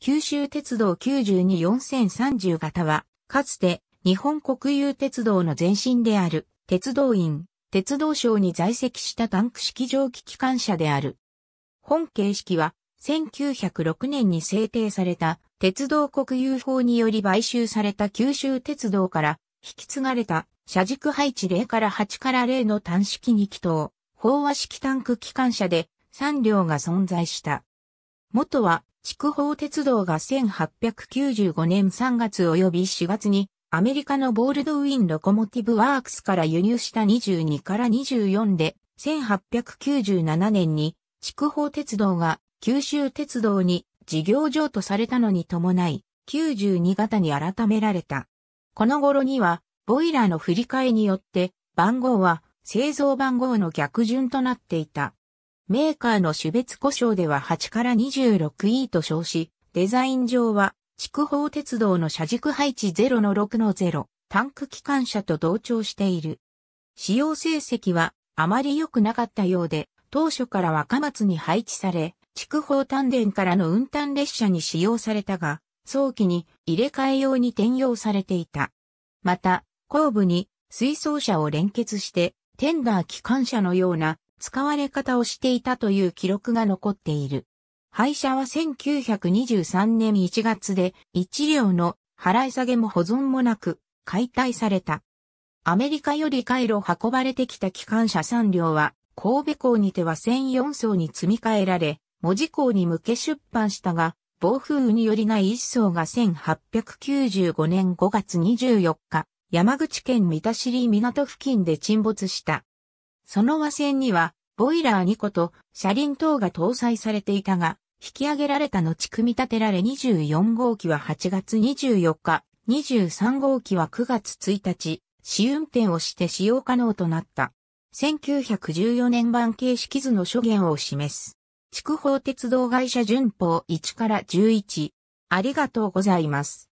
九州鉄道924030型は、かつて日本国有鉄道の前身である、鉄道院、鉄道省に在籍したタンク式蒸気機関車である。本形式は、1906年に制定された鉄道国有法により買収された九州鉄道から引き継がれた車軸配置0から8から0の単式2気筒、飽和式タンク機関車で3両が存在した。元は、筑豊鉄道が1895年3月及び4月に、アメリカのボールドウィン・ロコモティブ・ワークスから輸入した22から24で、1897年に、筑豊鉄道が九州鉄道に事業譲渡されたのに伴い、92型に改められた。この頃には、ボイラーの振り替えによって、番号は製造番号の逆順となっていた。メーカーの種別故障では8から 26E と称し、デザイン上は、筑豊鉄道の車軸配置0の6の0、タンク機関車と同調している。使用成績はあまり良くなかったようで、当初から若松に配置され、筑豊丹田からの運搬列車に使用されたが、早期に入れ替え用に転用されていた。また、後部に水槽車を連結して、テンダー機関車のような使われ方をしていたという記録が残っている。廃車は1923年1月で一両の払い下げも保存もなく解体された。アメリカより回路運ばれてきた機関車3両は神戸港にては1004層に積み替えられ、文字港に向け出版したが、暴風雨によりない1層が1895年5月24日、山口県三田市港付近で沈没した。その和船には、ボイラー2個と車輪等が搭載されていたが、引き上げられた後組み立てられ24号機は8月24日、23号機は9月1日、試運転をして使用可能となった。1914年版形式図の諸言を示す。筑豊鉄道会社順法1から11。ありがとうございます。